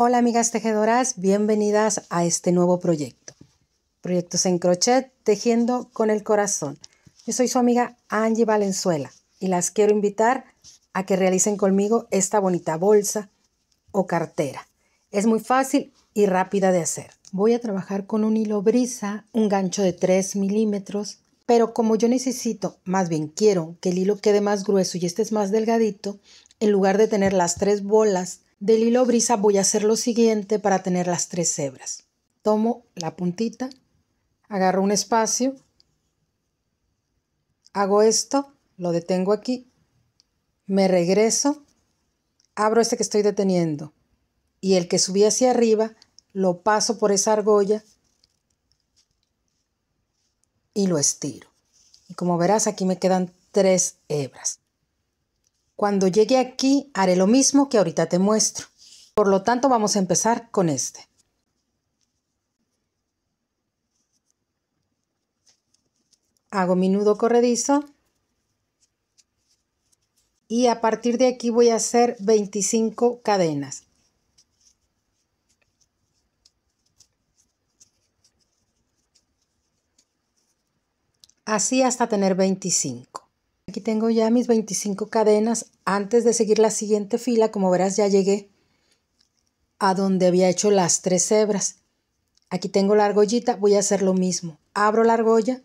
Hola amigas tejedoras, bienvenidas a este nuevo proyecto. Proyectos en crochet, tejiendo con el corazón. Yo soy su amiga Angie Valenzuela y las quiero invitar a que realicen conmigo esta bonita bolsa o cartera. Es muy fácil y rápida de hacer. Voy a trabajar con un hilo brisa, un gancho de 3 milímetros, pero como yo necesito, más bien quiero que el hilo quede más grueso y este es más delgadito, en lugar de tener las tres bolas del hilo brisa voy a hacer lo siguiente para tener las tres hebras. Tomo la puntita, agarro un espacio, hago esto, lo detengo aquí, me regreso, abro este que estoy deteniendo y el que subí hacia arriba lo paso por esa argolla y lo estiro. Y como verás aquí me quedan tres hebras. Cuando llegue aquí haré lo mismo que ahorita te muestro. Por lo tanto vamos a empezar con este. Hago mi nudo corredizo. Y a partir de aquí voy a hacer 25 cadenas. Así hasta tener 25 tengo ya mis 25 cadenas. Antes de seguir la siguiente fila, como verás, ya llegué a donde había hecho las tres hebras. Aquí tengo la argollita, voy a hacer lo mismo. Abro la argolla,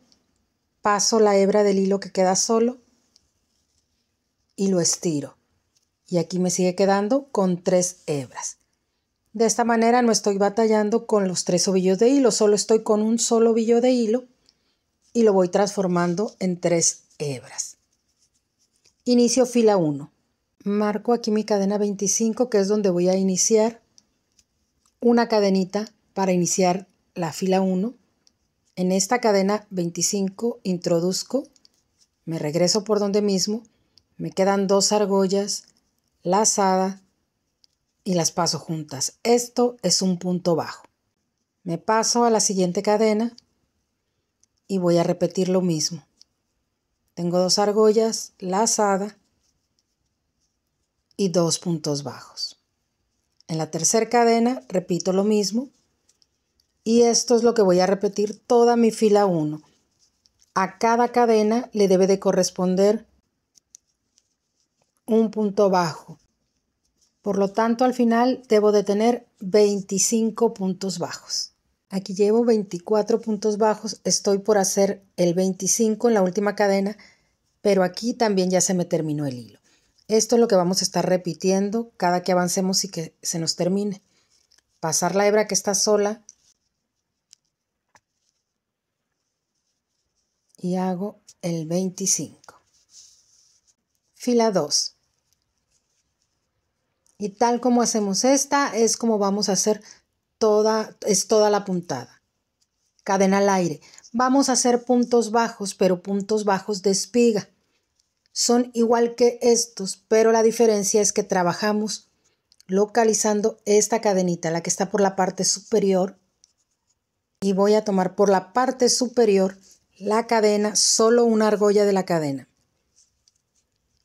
paso la hebra del hilo que queda solo y lo estiro. Y aquí me sigue quedando con tres hebras. De esta manera no estoy batallando con los tres ovillos de hilo, solo estoy con un solo ovillo de hilo y lo voy transformando en tres hebras. Inicio fila 1. Marco aquí mi cadena 25, que es donde voy a iniciar una cadenita para iniciar la fila 1. En esta cadena 25 introduzco, me regreso por donde mismo, me quedan dos argollas, lazada y las paso juntas. Esto es un punto bajo. Me paso a la siguiente cadena y voy a repetir lo mismo. Tengo dos argollas, la y dos puntos bajos. En la tercera cadena repito lo mismo y esto es lo que voy a repetir toda mi fila 1. A cada cadena le debe de corresponder un punto bajo. Por lo tanto, al final debo de tener 25 puntos bajos. Aquí llevo 24 puntos bajos, estoy por hacer el 25 en la última cadena, pero aquí también ya se me terminó el hilo. Esto es lo que vamos a estar repitiendo cada que avancemos y que se nos termine. Pasar la hebra que está sola y hago el 25. Fila 2. Y tal como hacemos esta, es como vamos a hacer toda, es toda la puntada. Cadena al aire. Vamos a hacer puntos bajos, pero puntos bajos de espiga. Son igual que estos, pero la diferencia es que trabajamos localizando esta cadenita, la que está por la parte superior. Y voy a tomar por la parte superior la cadena, solo una argolla de la cadena.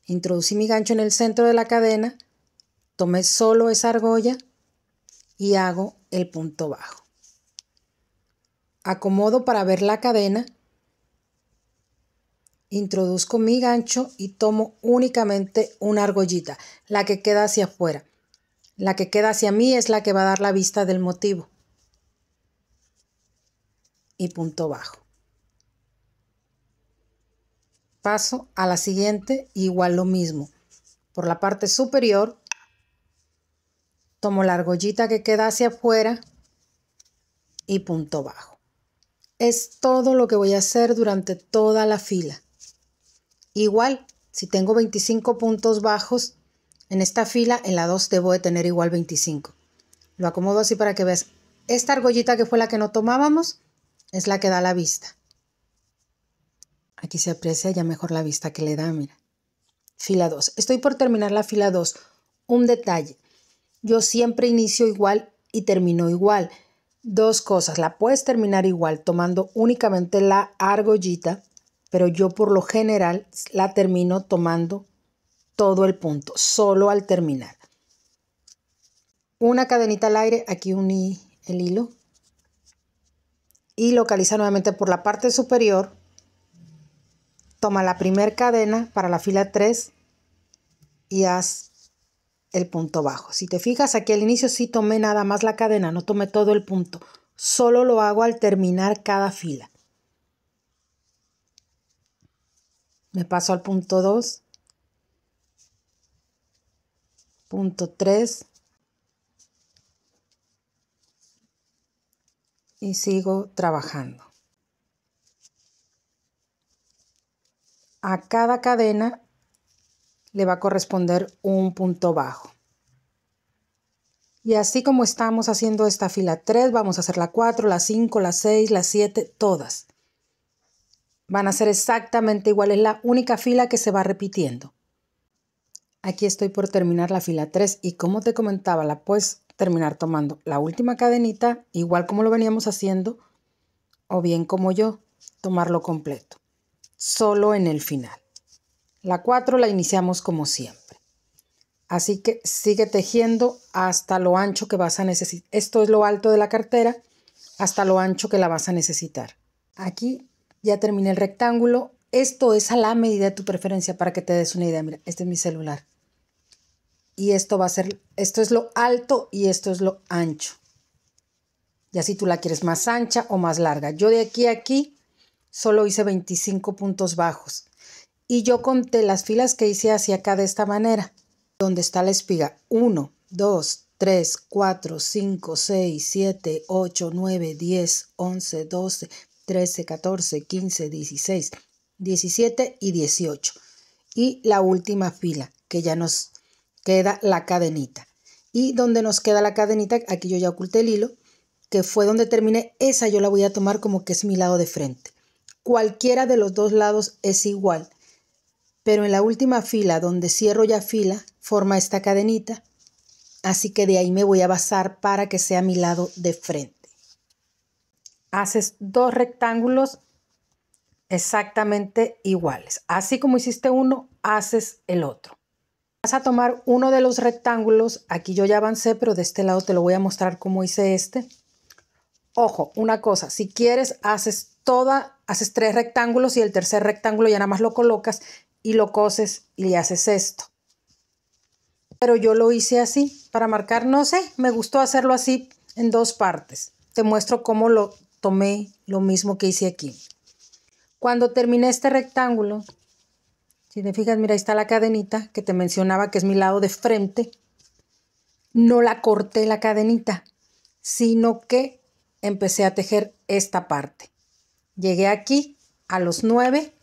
Introducí mi gancho en el centro de la cadena, tomé solo esa argolla y hago el punto bajo. Acomodo para ver la cadena. Introduzco mi gancho y tomo únicamente una argollita, la que queda hacia afuera. La que queda hacia mí es la que va a dar la vista del motivo. Y punto bajo. Paso a la siguiente, igual lo mismo. Por la parte superior tomo la argollita que queda hacia afuera y punto bajo. Es todo lo que voy a hacer durante toda la fila. Igual, si tengo 25 puntos bajos, en esta fila, en la 2 debo de tener igual 25. Lo acomodo así para que veas. Esta argollita que fue la que no tomábamos es la que da la vista. Aquí se aprecia ya mejor la vista que le da, mira. Fila 2. Estoy por terminar la fila 2. Un detalle. Yo siempre inicio igual y termino igual. Dos cosas, la puedes terminar igual tomando únicamente la argollita, pero yo por lo general la termino tomando todo el punto, solo al terminar. Una cadenita al aire, aquí uní el hilo y localiza nuevamente por la parte superior. Toma la primera cadena para la fila 3 y haz el punto bajo. Si te fijas aquí al inicio si tomé nada más la cadena, no tomé todo el punto. Solo lo hago al terminar cada fila. Me paso al punto 2, punto 3 y sigo trabajando. A cada cadena le va a corresponder un punto bajo. Y así como estamos haciendo esta fila 3, vamos a hacer la 4, la 5, la 6, la 7, todas. Van a ser exactamente iguales es la única fila que se va repitiendo. Aquí estoy por terminar la fila 3 y como te comentaba, la puedes terminar tomando la última cadenita, igual como lo veníamos haciendo, o bien como yo, tomarlo completo, solo en el final. La 4 la iniciamos como siempre. Así que sigue tejiendo hasta lo ancho que vas a necesitar. Esto es lo alto de la cartera, hasta lo ancho que la vas a necesitar. Aquí ya terminé el rectángulo. Esto es a la medida de tu preferencia para que te des una idea. Mira, este es mi celular. Y esto va a ser, esto es lo alto y esto es lo ancho. Ya si tú la quieres más ancha o más larga. Yo de aquí a aquí solo hice 25 puntos bajos y yo conté las filas que hice hacia acá de esta manera, donde está la espiga. 1, 2, 3, 4, 5, 6, 7, 8, 9, 10, 11, 12, 13, 14, 15, 16, 17 y 18. Y la última fila, que ya nos queda la cadenita. Y donde nos queda la cadenita, aquí yo ya oculté el hilo, que fue donde terminé, esa yo la voy a tomar como que es mi lado de frente. Cualquiera de los dos lados es igual pero en la última fila, donde cierro ya fila, forma esta cadenita, así que de ahí me voy a basar para que sea mi lado de frente. Haces dos rectángulos exactamente iguales. Así como hiciste uno, haces el otro. Vas a tomar uno de los rectángulos, aquí yo ya avancé, pero de este lado te lo voy a mostrar cómo hice este. Ojo, una cosa, si quieres haces toda, haces tres rectángulos y el tercer rectángulo ya nada más lo colocas y lo coses y le haces esto. Pero yo lo hice así para marcar, no sé, me gustó hacerlo así en dos partes. Te muestro cómo lo tomé lo mismo que hice aquí. Cuando terminé este rectángulo, si te fijas, mira, ahí está la cadenita que te mencionaba que es mi lado de frente. No la corté la cadenita, sino que empecé a tejer esta parte. Llegué aquí a los 9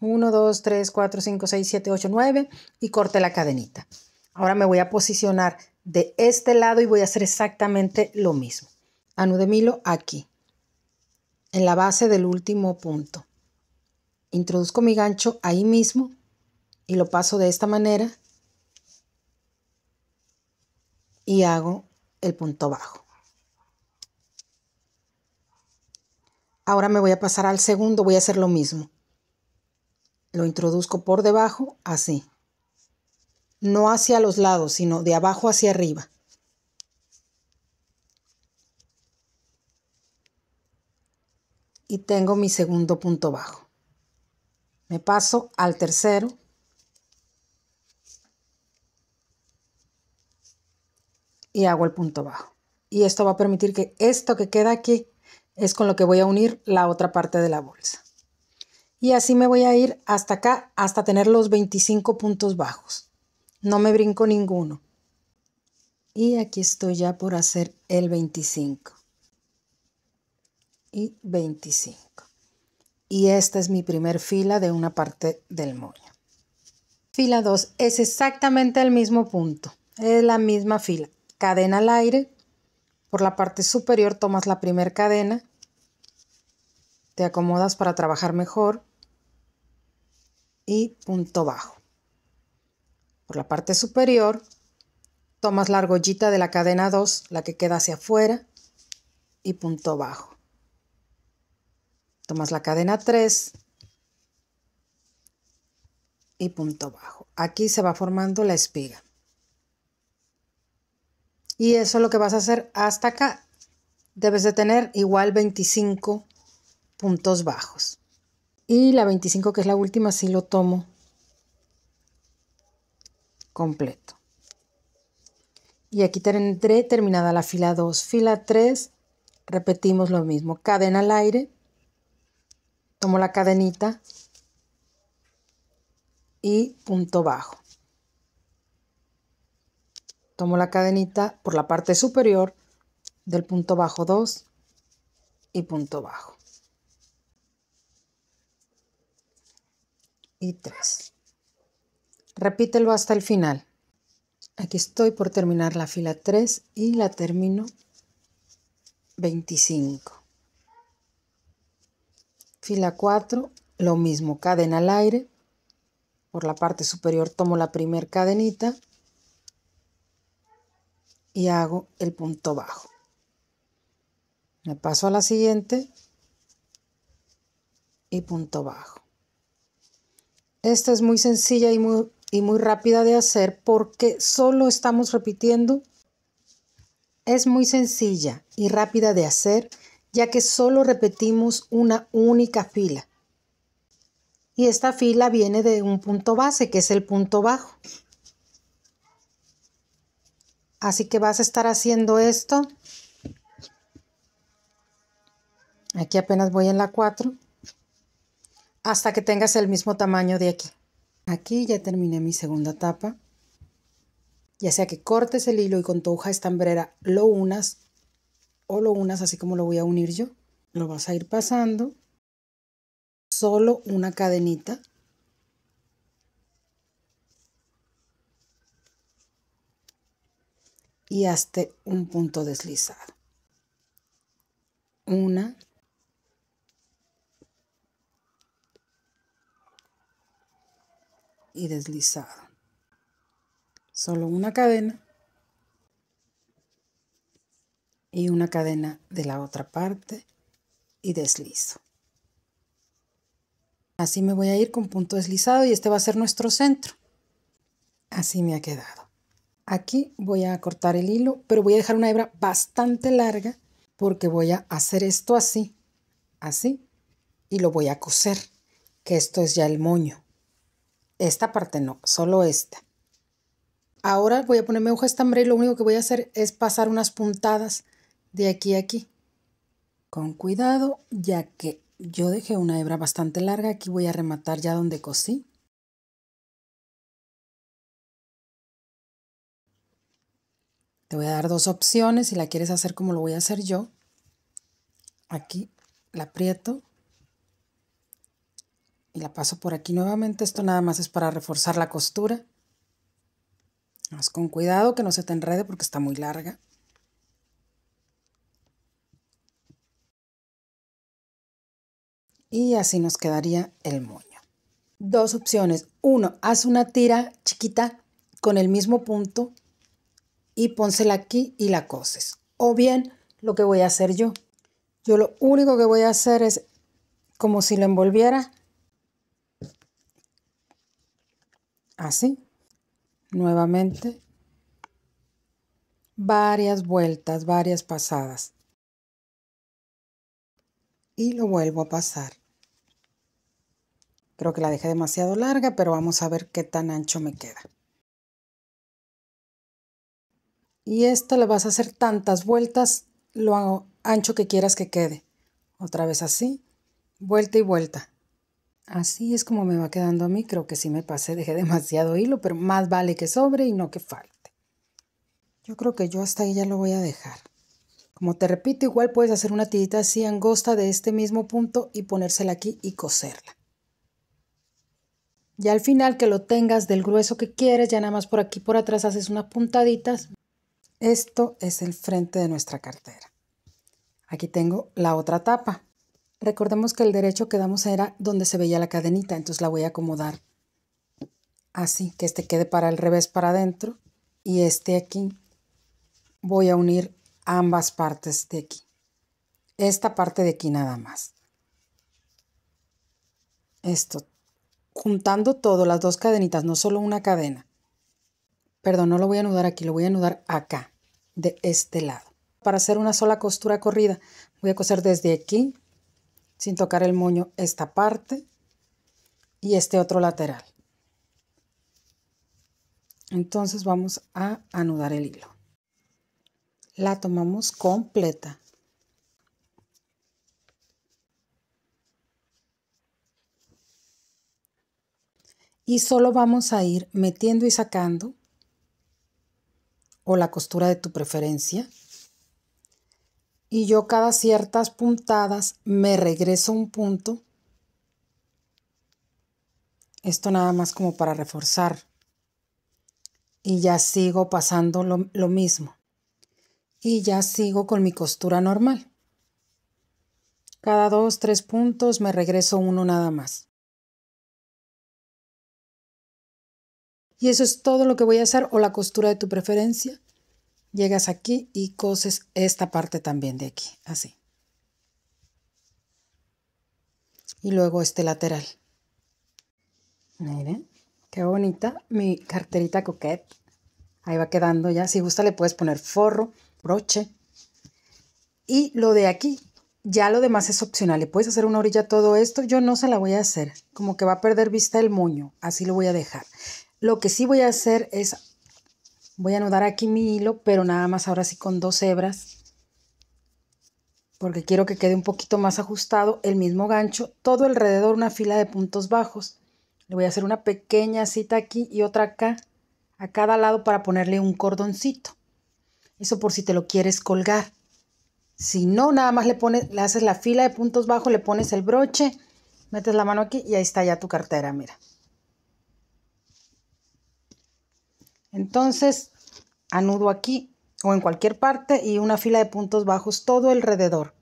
1, 2, 3, 4, 5, 6, 7, 8, 9 y corte la cadenita. Ahora me voy a posicionar de este lado y voy a hacer exactamente lo mismo. Anude mi aquí, en la base del último punto. Introduzco mi gancho ahí mismo y lo paso de esta manera y hago el punto bajo. Ahora me voy a pasar al segundo, voy a hacer lo mismo. Lo introduzco por debajo, así. No hacia los lados, sino de abajo hacia arriba. Y tengo mi segundo punto bajo. Me paso al tercero. Y hago el punto bajo. Y esto va a permitir que esto que queda aquí es con lo que voy a unir la otra parte de la bolsa. Y así me voy a ir hasta acá, hasta tener los 25 puntos bajos. No me brinco ninguno. Y aquí estoy ya por hacer el 25. Y 25. Y esta es mi primer fila de una parte del moño. Fila 2 es exactamente el mismo punto. Es la misma fila. Cadena al aire. Por la parte superior tomas la primera cadena. Te acomodas para trabajar mejor y punto bajo. Por la parte superior, tomas la argollita de la cadena 2, la que queda hacia afuera, y punto bajo. Tomas la cadena 3 y punto bajo. Aquí se va formando la espiga. Y eso es lo que vas a hacer hasta acá. Debes de tener igual 25 puntos bajos. Y la 25, que es la última, sí lo tomo completo. Y aquí tendré terminada la fila 2. Fila 3, repetimos lo mismo. Cadena al aire. Tomo la cadenita. Y punto bajo. Tomo la cadenita por la parte superior del punto bajo 2 y punto bajo. y 3. Repítelo hasta el final. Aquí estoy por terminar la fila 3 y la termino 25. Fila 4, lo mismo, cadena al aire. Por la parte superior tomo la primer cadenita y hago el punto bajo. Me paso a la siguiente y punto bajo. Esta es muy sencilla y muy, muy rápida de hacer porque solo estamos repitiendo. Es muy sencilla y rápida de hacer ya que solo repetimos una única fila. Y esta fila viene de un punto base que es el punto bajo. Así que vas a estar haciendo esto. Aquí apenas voy en la 4 hasta que tengas el mismo tamaño de aquí. Aquí ya terminé mi segunda tapa. Ya sea que cortes el hilo y con tu hoja estambrera lo unas o lo unas así como lo voy a unir yo. Lo vas a ir pasando. Solo una cadenita. Y hazte un punto deslizado. Una, y deslizado. Solo una cadena y una cadena de la otra parte y deslizo. Así me voy a ir con punto deslizado y este va a ser nuestro centro. Así me ha quedado. Aquí voy a cortar el hilo, pero voy a dejar una hebra bastante larga porque voy a hacer esto así, así, y lo voy a coser, que esto es ya el moño. Esta parte no, solo esta. Ahora voy a ponerme hoja estambre y lo único que voy a hacer es pasar unas puntadas de aquí a aquí. Con cuidado, ya que yo dejé una hebra bastante larga, aquí voy a rematar ya donde cosí. Te voy a dar dos opciones, si la quieres hacer como lo voy a hacer yo. Aquí la aprieto y la paso por aquí nuevamente. Esto nada más es para reforzar la costura. más con cuidado que no se te enrede porque está muy larga. Y así nos quedaría el moño. Dos opciones. Uno, haz una tira chiquita con el mismo punto y pónsela aquí y la coses. O bien, lo que voy a hacer yo. Yo lo único que voy a hacer es como si lo envolviera Así. Nuevamente. Varias vueltas, varias pasadas. Y lo vuelvo a pasar. Creo que la dejé demasiado larga, pero vamos a ver qué tan ancho me queda. Y esta la vas a hacer tantas vueltas lo ancho que quieras que quede. Otra vez así, vuelta y vuelta. Así es como me va quedando a mí. Creo que sí me pasé, dejé demasiado hilo, pero más vale que sobre y no que falte. Yo creo que yo hasta ahí ya lo voy a dejar. Como te repito, igual puedes hacer una tirita así angosta de este mismo punto y ponérsela aquí y coserla. Ya al final que lo tengas del grueso que quieres, ya nada más por aquí por atrás haces unas puntaditas. Esto es el frente de nuestra cartera. Aquí tengo la otra tapa. Recordemos que el derecho que damos era donde se veía la cadenita, entonces la voy a acomodar así, que este quede para el revés para adentro y este aquí. Voy a unir ambas partes de aquí. Esta parte de aquí nada más. Esto, juntando todo, las dos cadenitas, no solo una cadena. Perdón, no lo voy a anudar aquí, lo voy a anudar acá, de este lado. Para hacer una sola costura corrida, voy a coser desde aquí sin tocar el moño esta parte y este otro lateral. Entonces vamos a anudar el hilo. La tomamos completa. Y solo vamos a ir metiendo y sacando o la costura de tu preferencia y yo cada ciertas puntadas me regreso un punto. Esto nada más como para reforzar. Y ya sigo pasando lo, lo mismo. Y ya sigo con mi costura normal. Cada dos, tres puntos me regreso uno nada más. Y eso es todo lo que voy a hacer o la costura de tu preferencia llegas aquí y coses esta parte también de aquí, así. Y luego este lateral. Miren, qué bonita mi carterita coquette. Ahí va quedando ya. Si gusta le puedes poner forro, broche. Y lo de aquí, ya lo demás es opcional. Le puedes hacer una orilla todo esto. Yo no se la voy a hacer. Como que va a perder vista el moño. Así lo voy a dejar. Lo que sí voy a hacer es Voy a anudar aquí mi hilo, pero nada más ahora sí con dos hebras. Porque quiero que quede un poquito más ajustado el mismo gancho. Todo alrededor una fila de puntos bajos. Le voy a hacer una pequeña cita aquí y otra acá. A cada lado para ponerle un cordoncito. Eso por si te lo quieres colgar. Si no, nada más le pones, le haces la fila de puntos bajos, le pones el broche, metes la mano aquí y ahí está ya tu cartera, mira. Entonces, anudo aquí o en cualquier parte y una fila de puntos bajos todo alrededor.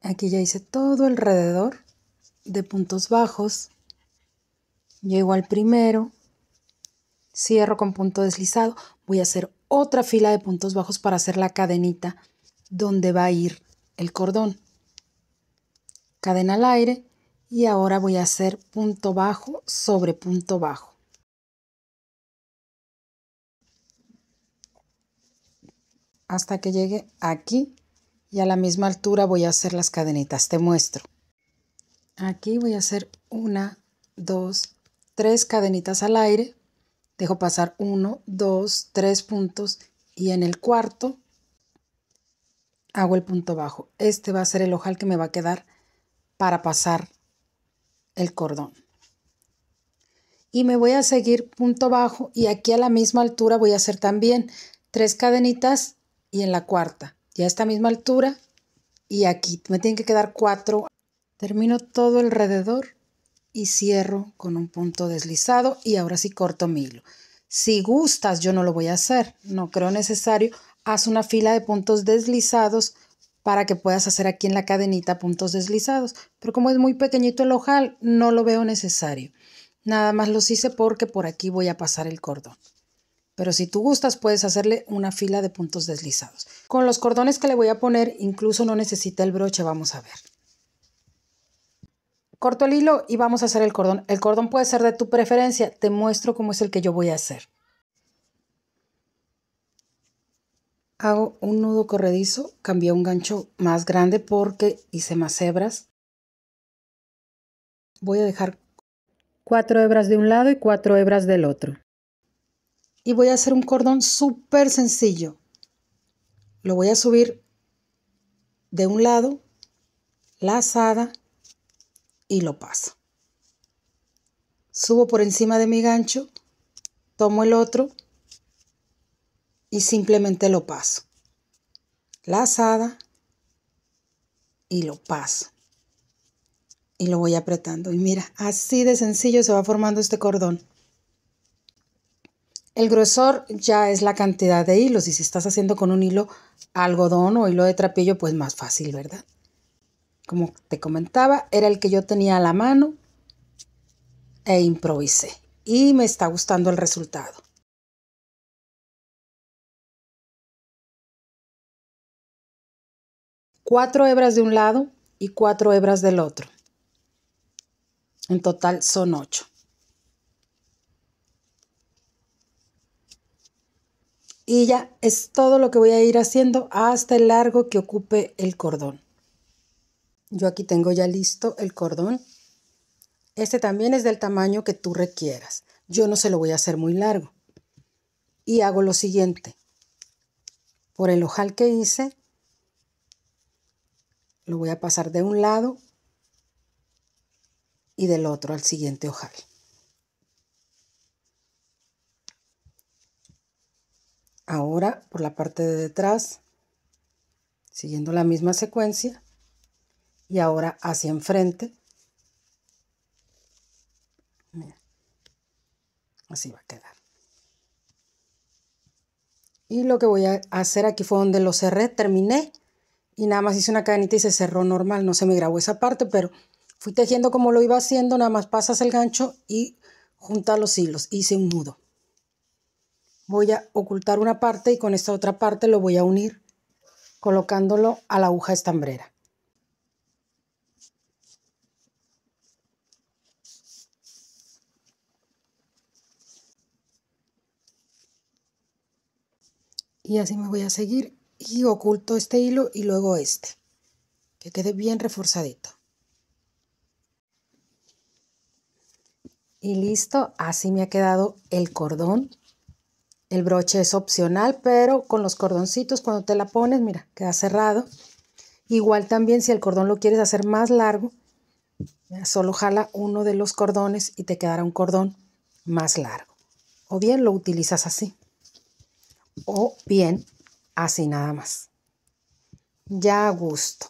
Aquí ya hice todo alrededor de puntos bajos. Llego al primero, cierro con punto deslizado. Voy a hacer otra fila de puntos bajos para hacer la cadenita donde va a ir el cordón. Cadena al aire, y ahora voy a hacer punto bajo sobre punto bajo. Hasta que llegue aquí y a la misma altura voy a hacer las cadenitas, te muestro. Aquí voy a hacer una, dos, tres cadenitas al aire, dejo pasar uno, dos, tres puntos y en el cuarto hago el punto bajo. Este va a ser el ojal que me va a quedar para pasar el cordón. Y me voy a seguir punto bajo y aquí a la misma altura voy a hacer también tres cadenitas y en la cuarta. ya a esta misma altura y aquí me tienen que quedar cuatro. Termino todo alrededor y cierro con un punto deslizado y ahora sí corto mi hilo. Si gustas, yo no lo voy a hacer, no creo necesario. Haz una fila de puntos deslizados para que puedas hacer aquí en la cadenita puntos deslizados. Pero como es muy pequeñito el ojal, no lo veo necesario. Nada más los hice porque por aquí voy a pasar el cordón. Pero si tú gustas, puedes hacerle una fila de puntos deslizados. Con los cordones que le voy a poner, incluso no necesita el broche, vamos a ver. Corto el hilo y vamos a hacer el cordón. El cordón puede ser de tu preferencia, te muestro cómo es el que yo voy a hacer. hago un nudo corredizo, cambié un gancho más grande porque hice más hebras. Voy a dejar cuatro hebras de un lado y cuatro hebras del otro. Y voy a hacer un cordón súper sencillo. Lo voy a subir de un lado, lazada y lo paso. Subo por encima de mi gancho, tomo el otro y simplemente lo paso. La y lo paso. Y lo voy apretando. Y mira, así de sencillo se va formando este cordón. El grosor ya es la cantidad de hilos y si estás haciendo con un hilo algodón o hilo de trapillo, pues más fácil, ¿verdad? Como te comentaba, era el que yo tenía a la mano e improvisé y me está gustando el resultado. cuatro hebras de un lado y cuatro hebras del otro. En total son ocho. Y ya es todo lo que voy a ir haciendo hasta el largo que ocupe el cordón. Yo aquí tengo ya listo el cordón. Este también es del tamaño que tú requieras. Yo no se lo voy a hacer muy largo. Y hago lo siguiente. Por el ojal que hice, lo voy a pasar de un lado y del otro al siguiente ojal. Ahora por la parte de detrás, siguiendo la misma secuencia, y ahora hacia enfrente. así va a quedar. Y lo que voy a hacer aquí fue donde lo cerré, terminé y nada más hice una cadenita y se cerró normal, no se me grabó esa parte, pero fui tejiendo como lo iba haciendo, nada más pasas el gancho y juntas los hilos, hice un nudo. Voy a ocultar una parte y con esta otra parte lo voy a unir colocándolo a la aguja estambrera. Y así me voy a seguir y oculto este hilo y luego este, que quede bien reforzadito. Y listo, así me ha quedado el cordón. El broche es opcional, pero con los cordoncitos cuando te la pones, mira, queda cerrado. Igual también si el cordón lo quieres hacer más largo, solo jala uno de los cordones y te quedará un cordón más largo. O bien lo utilizas así. O bien Así nada más. Ya a gusto.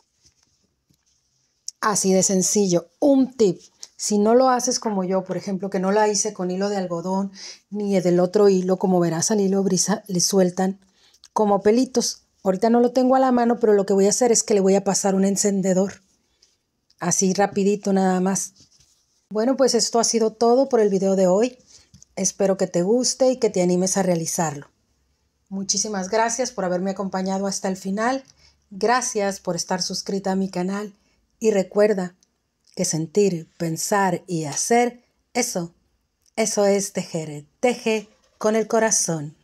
Así de sencillo. Un tip. Si no lo haces como yo, por ejemplo, que no la hice con hilo de algodón ni del otro hilo, como verás al hilo brisa le sueltan como pelitos. Ahorita no lo tengo a la mano, pero lo que voy a hacer es que le voy a pasar un encendedor. Así rapidito nada más. Bueno, pues esto ha sido todo por el video de hoy. Espero que te guste y que te animes a realizarlo. Muchísimas gracias por haberme acompañado hasta el final. Gracias por estar suscrita a mi canal y recuerda que sentir, pensar y hacer, eso, eso es tejer, teje con el corazón.